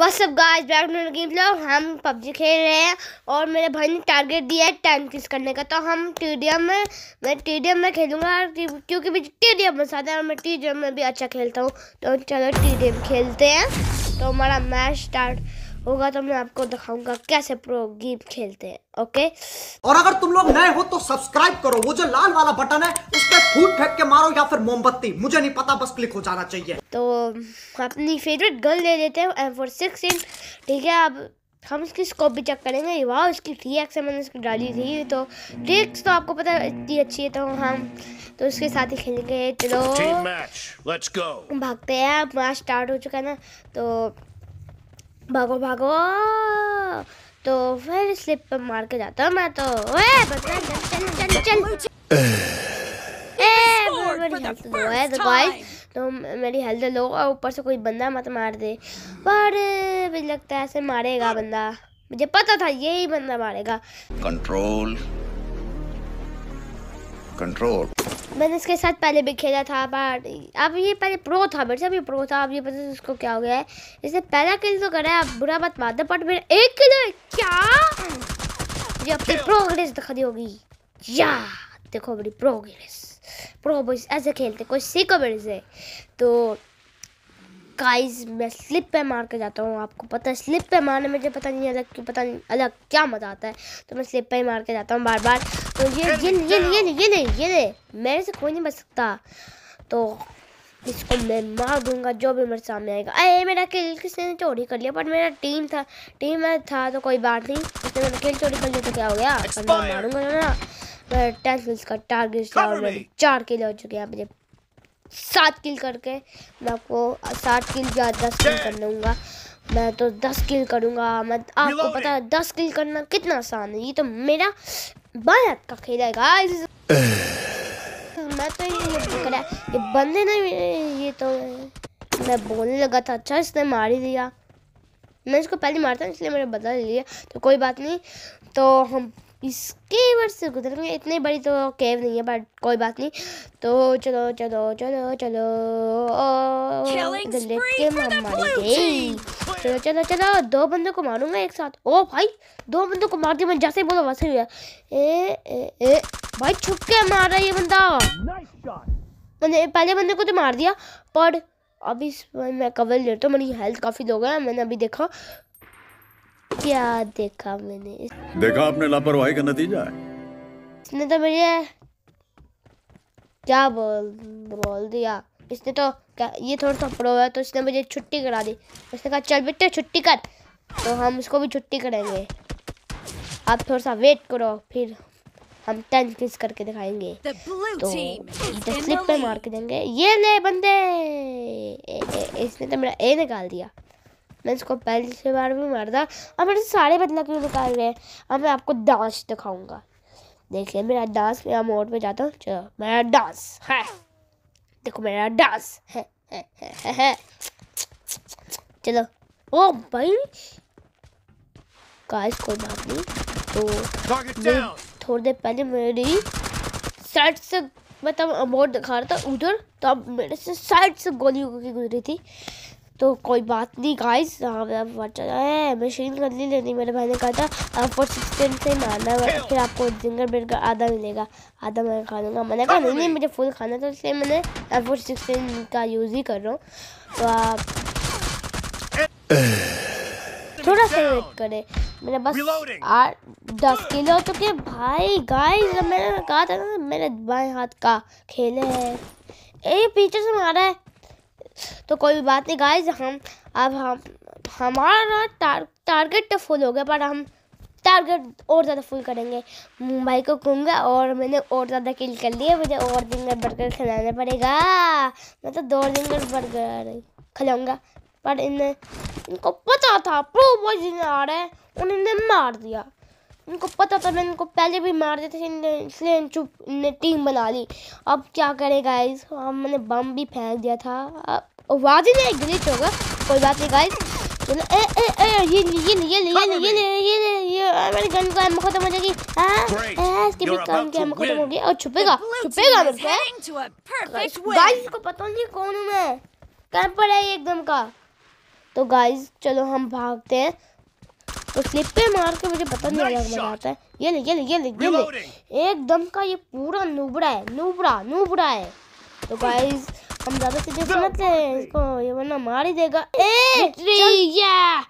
बस सब guys background game लो हम पबजी खेल रहे हैं और मेरे भाई ने टारगेट दिया है टाइम किस करने का तो हम टीडीएम में मैं टीडीएम में खेलूँगा क्योंकि मुझे टीडीएम पसंद है और मैं टीडीएम में भी अच्छा खेलता हूँ तो चलो टीडीएम खेलते हैं तो हमारा मैच स्टार्ट होगा तो मैं आपको दिखाऊंगा कैसे प्रो गेम खेलते हैं ओके और अगर तुम लोग नए हो तो सब्सक्राइब करो वो जो लाल वाला बटन है उस पर फूट फेंक के मारो या फिर मोमबत्ती मुझे नहीं पता बस क्लिक हो जाना चाहिए तो अपनी फेवरेट गर्ल ले लेते हैं एम फोर सिक्स ठीक है अब हम इसकी स्कोप भी चेक करेंगे वाह इसकी टी एक्स है मैंने इसकी डाली थी तो ट्रिक्स तो आपको पता है इतनी अच्छी है तो हम तो उसके साथ ही खेलेंगे चलो भागते हैं मैच स्टार्ट हो चुका है ना तो भागो भागो तो फिर स्लिप पर मार के जाता हूँ मैं तो ए, चल चल चल चल मेरी हेल्थ लो है गाइस तो, तो मेरी हेल्थ लो और ऊपर से कोई बंदा मत मार दे पर मुझे लगता है ऐसे मारेगा बंदा मुझे पता था यही बंदा मारेगा कंट्रोल कंट्रोल मैंने इसके साथ पहले भी खेला था बट अब ये पहले प्रो था मेरे से भी प्रो था अब ये पता नहीं उसको क्या हो गया है इसने पहला किल तो करा है अब बुरा बात मारना बट मेरा एक किल है क्या ये अपनी प्रोग्रेस दिखा दी होगी या देखो मेरी प्रोग्रेस प्रो बॉयज ऐसे खेलते कोई सीखो मेरे से तो गाइस मैं स्लिप पे मार के जाता हूँ आपको पता है स्लिप पे मारने में मुझे पता नहीं अलग पता नहीं अलग क्या मज़ा आता है तो मैं स्लिप पे ही मार के जाता हूँ बार बार तो ये ये ये ये ये नहीं ये नहीं मेरे से कोई नहीं बच सकता तो इसको मैं मार दूंगा जो भी मेरे सामने आएगा अरे मेरा किल किसने चोरी कर लिया बट मेरा टीम था टीम में था तो कोई बात नहीं उसने मेरा किल चोरी कर लिया तो क्या हो गया मैं मारूंगा ना मेरा टेन किल्स का टारगेट था ऑलरेडी चार किल हो चुके हैं मुझे सात किल करके मैं आपको सात किल या दस किल कर लूँगा मैं तो दस किल करूँगा मैं आपको पता है दस किल करना कितना आसान है ये तो मेरा भारत का खेल है गाइस मैं तो ये करा ये बंदे ने ये तो मैं बोलने लगा था अच्छा इसने मार ही दिया मैं इसको पहले मारता हूँ इसलिए मैंने बदल लिया तो कोई बात नहीं तो हम इस वर्ष से गुजरेंगे इतनी बड़ी तो केव नहीं है बट कोई बात नहीं तो चलो चलो चलो चलो, चलो, चलो, चलो चलो चलो चलो दो बंदों को मारूंगा एक साथ ओ भाई दो बंदों को मार दिया मैं जैसे बोला वैसे ही ए, ए, ए भाई छुप के मार रहा है ये बंदा मैंने पहले बंदे को तो मार दिया पर अभी मैं कवर लेता हूँ मेरी हेल्थ काफ़ी लो गया मैंने अभी देखा क्या देखा मैंने देखा आपने लापरवाही का नतीजा है इसने तो मुझे क्या बोल बोल दिया इसने तो क्या ये थोड़ा सा प्रो है तो इसने मुझे छुट्टी करा दी उसने कहा चल बेटे छुट्टी कर तो हम उसको भी छुट्टी करेंगे आप थोड़ा सा वेट करो फिर हम टेन किस करके दिखाएंगे तो स्लिप पे मार के देंगे ये ले बंदे ए, ए, इसने तो मेरा ए निकाल दिया मैं इसको पहले से बार भी मार था अब मेरे सारे बदला क्यों निकाल रहे हैं अब मैं आपको डांस दिखाऊंगा देखिए मेरा डांस मेरा मोड पे जाता हूँ चलो मेरा डांस है देखो मेरा डांस है, है, है, है चलो ओ भाई गाइस कोई बात नहीं तो थोड़ी देर पहले मेरी साइड से मैं तब अमोट दिखा रहा था उधर तब मेरे से साइड से गोली गुजरी थी तो कोई बात नहीं गाइस मशीन गन नहीं लेनी मेरे भाई ने कहा था फोर सिक्सटीन से मारना है फिर आपको जिंगर ब्रेड का आधा मिलेगा आधा मैं खा लूँगा मैंने कहा नहीं नहीं मुझे फुल खाना था तो इसलिए मैंने एम फोर सिक्सटीन का यूज़ ही कर रहा हूँ तो आप थोड़ा सा वेट करें मैंने बस आठ दस किलो तो चुके भाई गाइस मैंने कहा था ना मेरे बाएं हाथ का खेले है ए पीछे से मारा है तो कोई बात नहीं गाइज हम अब हम हमारा टार, टारगेट तो फुल हो गया पर हम टारगेट और ज़्यादा फुल करेंगे मुंबई को घूमगा और मैंने और ज़्यादा किल कर लिया मुझे और का बर्गर खिलाना पड़ेगा मैं तो दो का बर्गर खिलाऊंगा पर इन्हें इनको पता था प्रो जिन्हें आ रहे हैं उन्होंने मार दिया इनको पता था मैंने इनको पहले भी मार दिया था इसलिए चुप ने टीम बना ली अब क्या करें गाइज अब मैंने बम भी फेंक दिया था अब और वाजी में ग्लिच होगा कोई बात नहीं गाइस ए ए ए ये ये ये ये ये ये ये मेरे गन का एम खत्म हो जाएगी हां इसके भी काम के एम खत्म हो गया और छुपेगा छुपेगा गाइस को पता नहीं कौन हूं मैं कहां पर है एकदम का तो गाइस चलो हम भागते हैं तो स्लिप पे मार के मुझे पता नहीं अलग मजा है ये ले ये ले ये ले ये ले एकदम का ये पूरा नूबड़ा है नूबड़ा नूबड़ा है तो गाइस हम ज्यादा से सीरियस मत हैं इसको ये वरना मार ही देगा ए या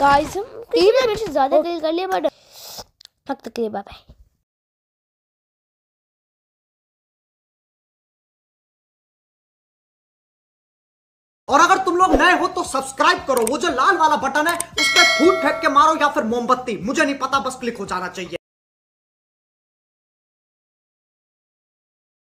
गाइस हम टीम में मैच ज्यादा किल कर लिए बट अब तक के लिए बाय और अगर तुम लोग नए हो तो सब्सक्राइब करो वो जो लाल वाला बटन है उस पर फूट फेंक के मारो या फिर मोमबत्ती मुझे नहीं पता बस क्लिक हो जाना चाहिए